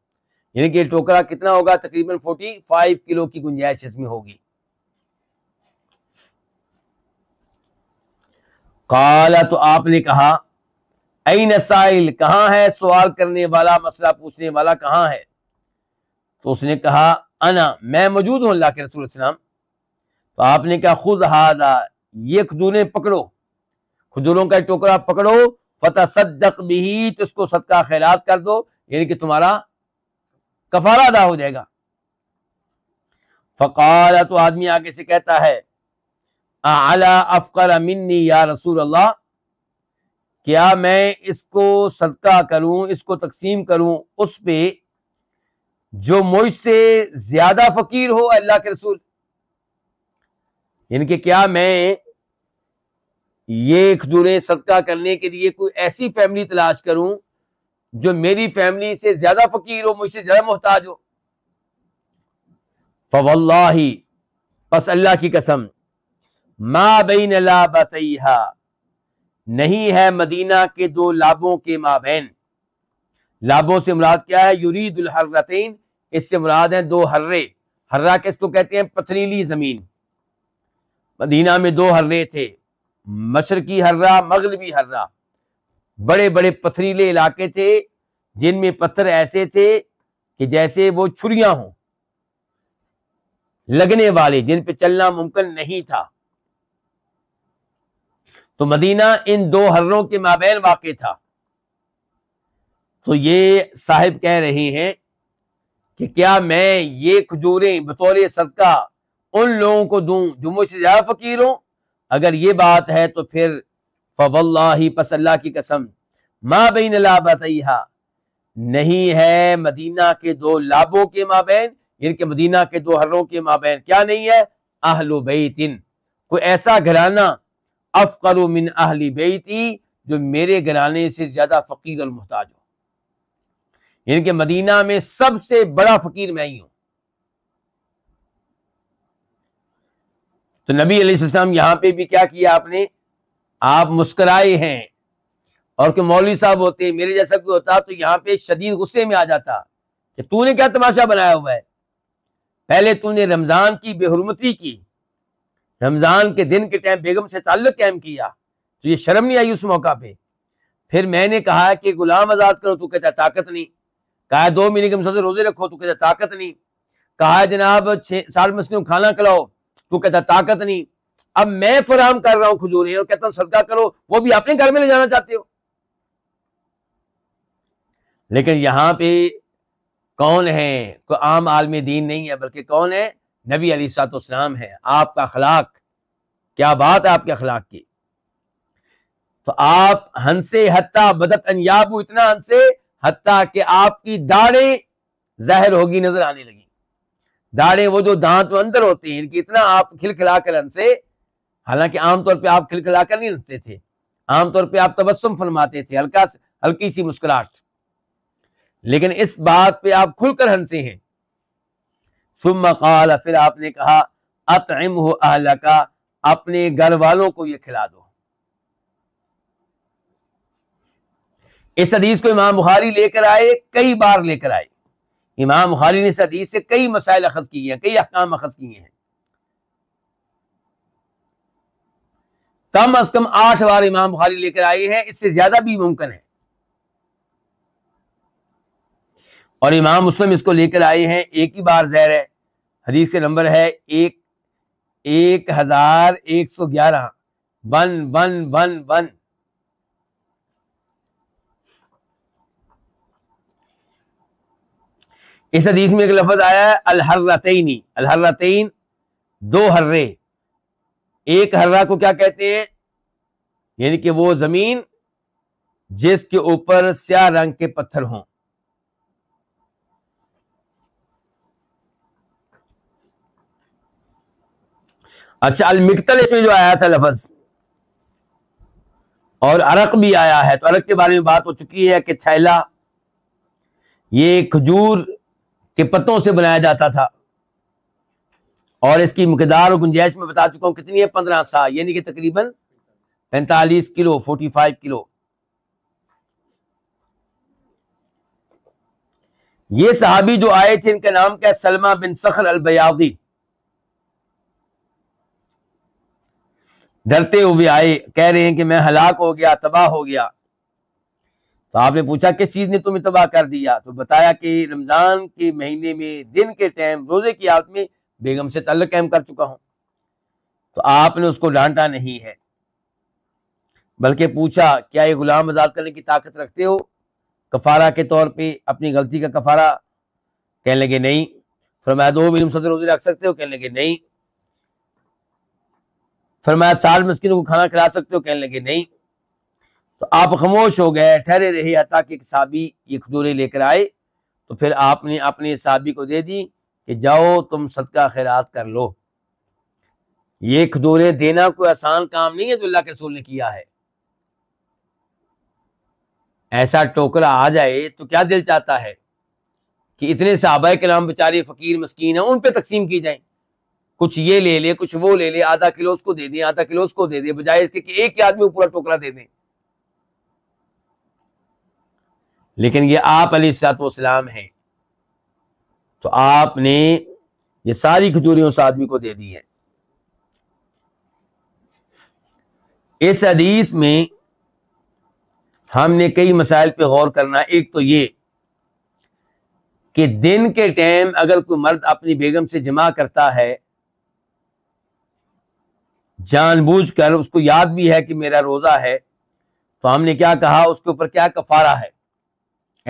यानी कि टोकरा कितना होगा तकरीबन फोर्टी फाइव किलो की गुंजाइश इसमें होगी काला तो आपने कहा ऐ नसाइल कहाँ है सवाल करने वाला मसला पूछने वाला कहाँ है तो उसने कहा अना मैं मौजूद हूँ अल्लाह के रसूल इस्लाम तो आपने कहा खुद हादा ये खजूरें पकड़ो खजूरों का टोकरा पकड़ो फतः सदक भी तो उसको सदका खैरात कर दो यानी कि तुम्हारा कफारा अदा हो जाएगा फकाल तो आदमी आगे से कहता है अला अफकर मिन्नी या रसूल अल्लाह क्या मैं इसको सदका करूं इसको तकसीम करूं उस पे जो मुझसे ज्यादा फकीर हो अल्लाह के रसूल इनके क्या मैं ये खजूरें सदका करने के लिए कोई ऐसी फैमिली तलाश करूं जो मेरी फैमिली से ज्यादा फकीर हो मुझसे ज्यादा मोहताज हो फवल्ला बस अल्लाह की कसम माबेन लाबतहा नहीं है मदीना के दो लाभों के माबेन लाभों से मुराद क्या है यूरीदुल इससे मुराद है दो हर्रे हर्रा किसको कहते हैं पथरीली जमीन मदीना में दो हर्रे थे मशरकी हर्रा मगरबी हर्रा बड़े बड़े पथरीले इलाके थे जिनमें पत्थर ऐसे थे कि जैसे वो छुरियां हों लगने वाले जिन पे चलना मुमकिन नहीं था तो मदीना इन दो हर्रों के माबेन वाक़ था तो ये साहिब कह रहे हैं कि क्या मैं ये खजूरें बतौर सदका उन लोगों को दूं जो मुझसे ज़्यादा फ़कीर हो अगर ये बात है तो फिर फवल्ला पसल्ला की कसम माँ बिन लाबतहा नहीं है मदीना के दो लाबों के माबेन इनके मदीना के दो हर्रों के माबेन क्या नहीं है आहलो बैतिन कोई ऐसा घराना अफकर मिन अहली बेती जो मेरे घराने से ज्यादा फकीर और मोहताज हो इनके मदीना में सबसे बड़ा फकीर मैं ही हूं तो नबी अलीम यहां पे भी क्या किया आपने आप मुस्कराए हैं और क्यों मौलवी साहब होते मेरे जैसा कोई होता तो यहाँ पे शदीद गुस्से में आ जाता कि तूने क्या तमाशा बनाया हुआ है पहले तूने रमजान की बेहरमती की रमज़ान के दिन के टाइम बेगम से ताल्लुक़ कैम किया तो ये शर्म नहीं आई उस मौका पे फिर मैंने कहा कि गुलाम आज़ाद करो तो कहता ताकत नहीं कहा दो महीने के मुझसे रोज़े रखो तू कहता ताकत नहीं कहा जनाब छः साल मछली खाना खिलाओ तू कहता ताकत नहीं अब मैं फराम कर रहा हूं खजूर और कहता हूँ सदका करो वो भी अपने घर में ले जाना चाहते हो लेकिन यहाँ पे कौन है कोई तो आम आलमी दीन नहीं है बल्कि कौन है नबी अली सातोसलाम है आपका अखलाक क्या बात है आपके अखलाक की तो आप हंसे हत्ता बदत अनयाबू इतना हंसे हत्ता कि आपकी दाढ़ें जाहिर होगी नजर आने लगी दाड़े वो जो दांत में अंदर होते हैं इनकी इतना आप खिलखिला कर हंसे हालांकि आमतौर पर आप खिलखिला कर नहीं हंसते थे आमतौर पर आप तबस्सुम फरमाते थे हल्का हल्की सी मुस्कुराहट लेकिन इस बात पर आप खुलकर हंसे हैं सुम फिर आपने कहा अतम हो का अपने घर वालों को ये खिला दो इस हदीस को इमाम बुखारी लेकर आए कई बार लेकर आए इमाम बुखारी ने इस हदीस से कई मसाइल अखज किए हैं कई अहकाम अखज किए हैं कम अज कम आठ बार इमाम बुखारी लेकर आए हैं इससे ज्यादा भी मुमकिन है और इमाम मुस्लिम इसको लेकर आए हैं एक ही बार जहर है हदीस के नंबर है एक एक हजार एक सौ ग्यारह वन वन वन वन इस हदीस में एक लफज आया है अलहर्रतनी अलहर्रतीन दो हर्रे एक हर्रा को क्या कहते हैं यानी कि वो जमीन जिसके ऊपर स्या रंग के पत्थर हों अच्छा अलमिकतल इसमें जो आया था लफज और अरक भी आया है तो अरक के बारे में बात हो चुकी है कि छैला ये खजूर के पत्तों से बनाया जाता था और इसकी मकदार और गुंजाइश में बता चुका हूं कितनी है पंद्रह सा यानी कि तकरीबन पैंतालीस किलो फोर्टी फाइव किलो ये साहबी जो आए थे इनका नाम क्या सलमा बिन सखर अल बयादी डरते हुए आए कह रहे हैं कि मैं हलाक हो गया तबाह हो गया तो आपने पूछा किस चीज ने तुम्हें तबाह कर दिया तो बताया कि रमजान के महीने में दिन के टाइम रोजे की हालत में बेगम से तल्लक कायम कर चुका हूं तो आपने उसको डांटा नहीं है बल्कि पूछा क्या ये गुलाम आजाद करने की ताकत रखते हो कफारा के तौर पे अपनी गलती का कफारा कहने लगे नहीं फिर मैं दो मेरी सदर रोजे रख सकते हो कहने लगे नहीं फरमाया साल मस्किन को खाना खिला सकते हो कहने लगे नहीं तो आप खामोश हो गए ठहरे रहे अता एक साबी ये खजूरें लेकर आए तो फिर आपने अपने साबी को दे दी कि जाओ तुम सदका खैरात कर लो ये खजूरें देना कोई आसान काम नहीं है जो अल्लाह के रसूल ने किया है ऐसा टोकरा आ जाए तो क्या दिल चाहता है कि इतने सहाबा के नाम बेचारे फकीर मस्किन है उन पर तकसीम की जाए कुछ ये ले ले कुछ वो ले ले आधा किलो उसको दे दिए आधा किलो उसको दे दिए बजाय इसके कि एक ही आदमी पूरा टोकरा दे दें लेकिन ये आप अली सलाम हैं तो आपने ये सारी खजूरियां उस आदमी को दे दी है इस हदीस में हमने कई मसाइल पे गौर करना एक तो ये कि दिन के टाइम अगर कोई मर्द अपनी बेगम से जमा करता है कर उसको याद भी है कि मेरा रोज़ा है तो हमने क्या कहा उसके ऊपर क्या कफारा है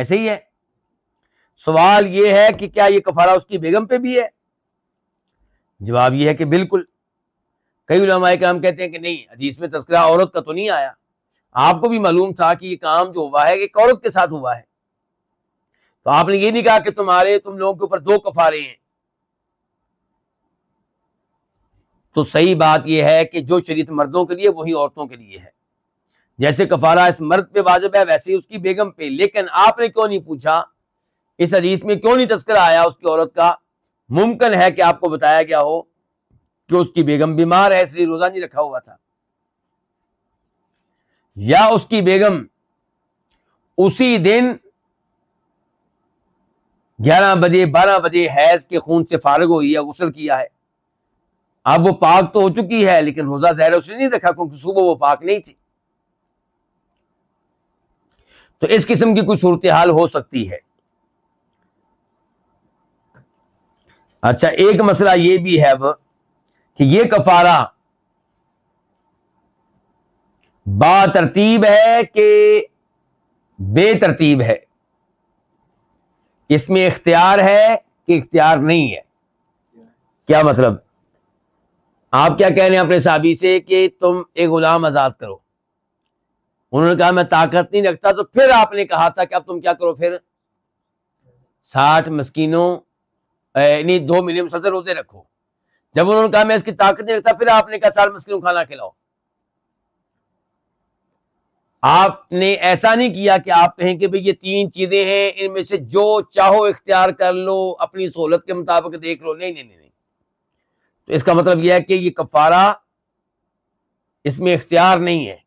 ऐसे ही है सवाल यह है कि क्या यह कफारा उसकी बेगम पे भी है जवाब यह है कि बिल्कुल कई उलमाए काम कहते हैं कि नहीं हदीस में तस्करा औरत का तो नहीं आया आपको भी मालूम था कि यह काम जो हुआ है एक औरत के साथ हुआ है तो आपने ये नहीं कहा कि तुम्हारे तुम लोगों के ऊपर दो कफारे हैं तो सही बात यह है कि जो शरीत मर्दों के लिए वही औरतों के लिए है जैसे कफारा इस मर्द पे वाजिब है वैसे ही उसकी बेगम पे लेकिन आपने क्यों नहीं पूछा इस अदीस में क्यों नहीं तस्कर आया उसकी औरत का मुमकिन है कि आपको बताया गया हो कि उसकी बेगम बीमार है इसलिए रोजा नहीं रखा हुआ था या उसकी बेगम उसी दिन ग्यारह बजे बारह बजे हैज के खून से फारग हुई है गुसल किया है अब वो पाक तो हो चुकी है लेकिन रोजा जहर उसने नहीं रखा क्योंकि सुबह वो पाक नहीं थी तो इस किस्म की कोई सूरत हाल हो सकती है अच्छा एक मसला ये भी है अब कि ये कफारा बा तरतीब है कि बेतरतीब है इसमें इख्तियार है कि इख्तियार नहीं है क्या मतलब आप क्या कह रहे हैं अपने साहबी से कि तुम एक गुलाम आज़ाद करो उन्होंने कहा मैं ताकत नहीं रखता तो फिर आपने कहा था कि अब तुम क्या करो फिर साठ मस्किनों नहीं दो मिलियन मुसलसल रोजे रखो जब उन्होंने कहा मैं इसकी ताकत नहीं रखता फिर आपने कहा साठ मस्किनों खाना खिलाओ आपने ऐसा नहीं किया कि आप कहें कि भाई ये तीन चीजें हैं इनमें से जो चाहो इख्तियार कर लो अपनी सहूलत के मुताबिक देख लो नहीं नहीं नहीं तो इसका मतलब यह है कि ये कफारा इसमें इख्तियार नहीं है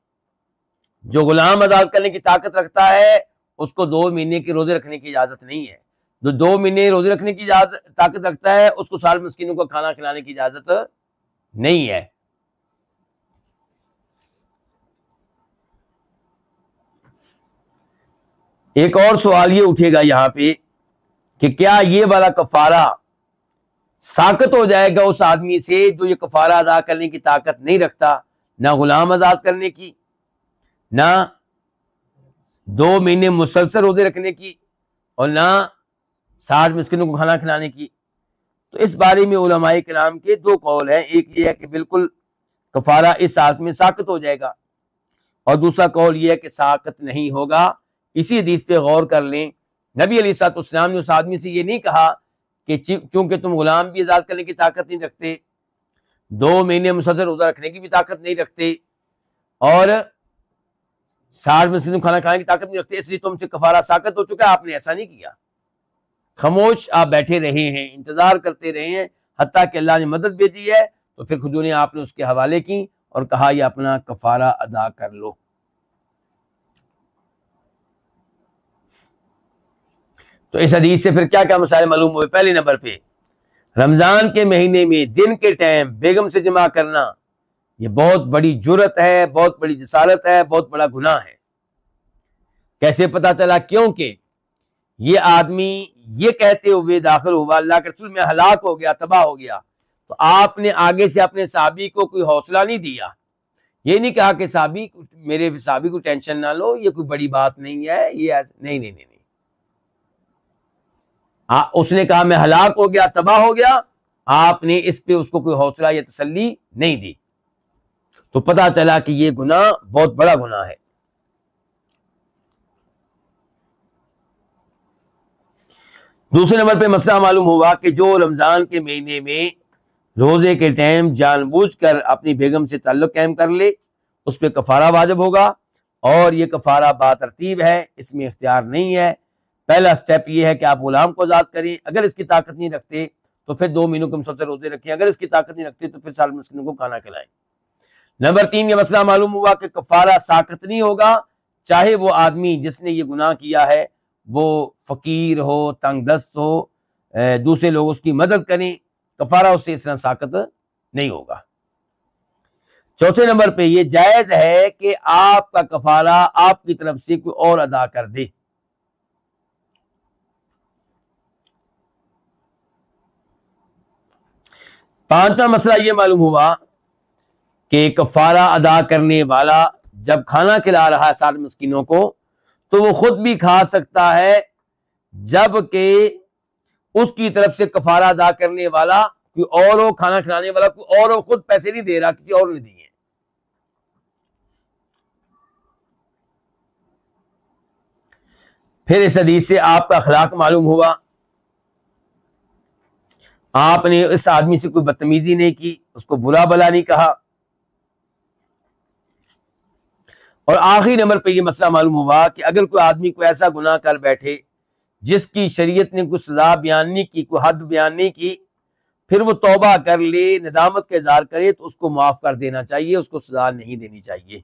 जो गुलाम आज़ाद करने की ताकत रखता है उसको दो महीने के रोजे रखने की इजाज़त नहीं है जो दो महीने रोजे रखने की ताकत रखता है उसको साल मस्किनों को खाना खिलाने की इजाज़त नहीं है एक और सवाल ये उठेगा यहां पे कि क्या ये वाला कफारा साकत हो जाएगा उस आदमी से जो ये कफारा अदा करने की ताकत नहीं रखता ना गुलाम आज़ाद करने की ना दो महीने मुसलसल रोजे रखने की और ना साठ मिस्किनों को खाना खिलाने की तो इस बारे में उलमाई कराम के दो कौल हैं एक ये है कि बिल्कुल कफारा इस साथ में साकत हो जाएगा और दूसरा कौल ये है कि साकत नहीं होगा इसी हदीस पे गौर कर लें नबी अली ने उस आदमी से ये नहीं कहा कि चूंकि तुम गुलाम भी आज़ाद करने की ताकत नहीं रखते दो महीने मुसलसल रोज़ा रखने की भी ताकत नहीं रखते और साठ में तुम खाना खाने की ताकत नहीं रखते इसलिए तुमसे कफारा साकत हो चुका है आपने ऐसा नहीं किया खामोश आप बैठे रहे हैं इंतज़ार करते रहे हैं हती कि अल्लाह ने मदद भेजी है तो फिर खुदू ने आपने उसके हवाले की और कहा यह अपना कफारा अदा कर लो तो इस हदीस से फिर क्या क्या मसाले मालूम हुए पहले नंबर पे रमज़ान के महीने में दिन के टाइम बेगम से जमा करना ये बहुत बड़ी जुरत है बहुत बड़ी जसारत है बहुत बड़ा गुनाह है कैसे पता चला क्योंकि ये आदमी ये कहते हुए दाखिल हुआ अल्लाह के रसूल में हलाक हो गया तबाह हो गया तो आपने आगे से अपने साबी को कोई हौसला नहीं दिया ये नहीं कहा कि साबी मेरे साबी को टेंशन ना लो ये कोई बड़ी बात नहीं है ये नहीं नहीं नहीं हाँ, उसने कहा मैं हलाक हो गया तबाह हो गया आपने इस पे उसको कोई हौसला या तसल्ली नहीं दी तो पता चला कि यह गुना बहुत बड़ा गुना है दूसरे नंबर पे मसला मालूम हुआ कि जो रमज़ान के महीने में रोज़े के टाइम जानबूझकर अपनी बेगम से ताल्लुक़ कायम कर ले उस पर कफारा वाजब होगा और ये कफारा बातरतीब है इसमें इख्तियार नहीं है पहला स्टेप ये है कि आप गुलाम को आज़ाद करें अगर इसकी ताकत नहीं रखते तो फिर दो महीनों के मुसलसल रोजे रखें अगर इसकी ताकत नहीं रखते तो फिर साल मुस्किनों को खाना खिलाएं नंबर तीन ये मसला मालूम हुआ कि कफारा साकत नहीं होगा चाहे वो आदमी जिसने ये गुनाह किया है वो फ़कीर हो तंगदस्त हो दूसरे लोग उसकी मदद करें कफारा उससे इस तरह साकत नहीं होगा चौथे नंबर पे ये जायज़ है कि आपका कफारा आपकी तरफ से कोई और अदा कर दे पांचवा मसला यह मालूम हुआ कि कफारा अदा करने वाला जब खाना खिला रहा है सात मस्किनों को तो वो खुद भी खा सकता है जबकि उसकी तरफ से कफारा अदा करने वाला कोई और हो खाना खिलाने वाला कोई और हो खुद पैसे नहीं दे रहा किसी और ने दिए फिर इस हदीस से आपका अखलाक मालूम हुआ आपने इस आदमी से कोई बदतमीजी नहीं की उसको बुला भला नहीं कहा और आखिरी नंबर पर यह मसला मालूम हुआ कि अगर कोई आदमी को ऐसा गुनाह कर बैठे जिसकी शरीयत ने कोई सजा बयान नहीं की कोई हद बयान नहीं की फिर वो तोबा कर ले निदामत का इजहार करे तो उसको माफ कर देना चाहिए उसको सजा नहीं देनी चाहिए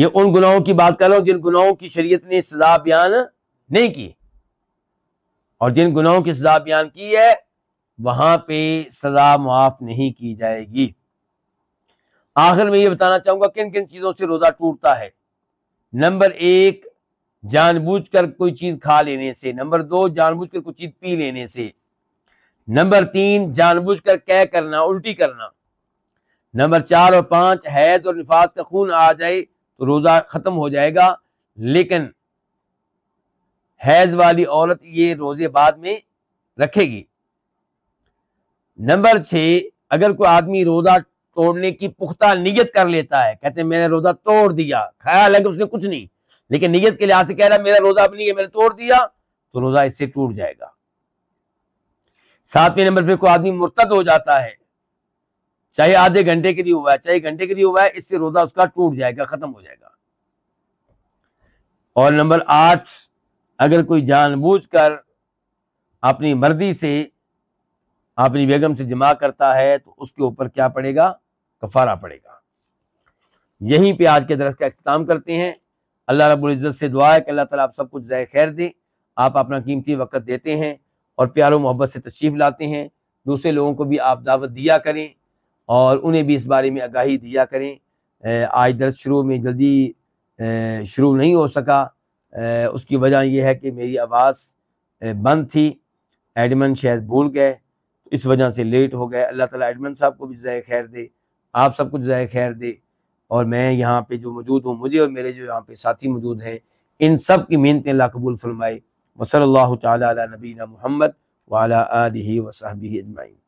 ये उन गुनाहों की बात कर रहा हूं जिन गुनाहों की शरीयत ने सजा बयान नहीं की और जिन गुनाहों की सजा बयान की है वहां पे सजा माफ नहीं की जाएगी आखिर में ये बताना चाहूंगा किन किन चीजों से रोजा टूटता है नंबर एक जानबूझकर कोई चीज खा लेने से नंबर दो जानबूझकर कोई चीज पी लेने से नंबर तीन जानबूझकर कह करना उल्टी करना नंबर चार और पांच हैज और निफास का खून आ जाए तो रोजा खत्म हो जाएगा लेकिन हैज वाली औरत ये रोजे बाद में रखेगी नंबर छ अगर कोई आदमी रोजा तोड़ने की पुख्ता नीयत कर लेता है कहते हैं मैंने रोजा तोड़ दिया ख्याल है कि उसने कुछ नहीं लेकिन नियत के लिहाज से कह रहा है मेरा रोजा अपनी है मैंने तोड़ दिया तो रोजा इससे टूट जाएगा सातवें नंबर पर कोई आदमी मुर्तद हो जाता है चाहे आधे घंटे के लिए हुआ है चाहे घंटे के लिए हुआ है इससे रोजा उसका टूट जाएगा खत्म हो जाएगा और नंबर आठ अगर कोई जानबूझकर अपनी मर्दी से अपनी बेगम से जमा करता है तो उसके ऊपर क्या पड़ेगा कफारा पड़ेगा यहीं पे आज के दरस का अख्ताम करते हैं अल्लाह रब्बुल इज़्ज़त से दुआ है कि अल्लाह ताला आप सब कुछ ज़ाय खैर दे आप अपना कीमती वक्त देते हैं और प्यारों मोहब्बत से तशरीफ़ लाते हैं दूसरे लोगों को भी आप दावत दिया करें और उन्हें भी इस बारे में आगाही दिया करें आज दर्द शुरू में जल्दी शुरू नहीं हो सका उसकी वजह यह है कि मेरी आवाज़ बंद थी एडमन शायद भूल गए इस वजह से लेट हो गए अल्लाह ताला एडमन साहब को भी जाय खैर दे आप सबको जय खैर दे और मैं यहाँ पे जो मौजूद हूँ मुझे और मेरे जो यहाँ पे साथी मौजूद हैं इन सब की मेहनत ला कबूल फरमाए वसल तबीना मोहम्मद वाला आलि वसाबी अजमाइन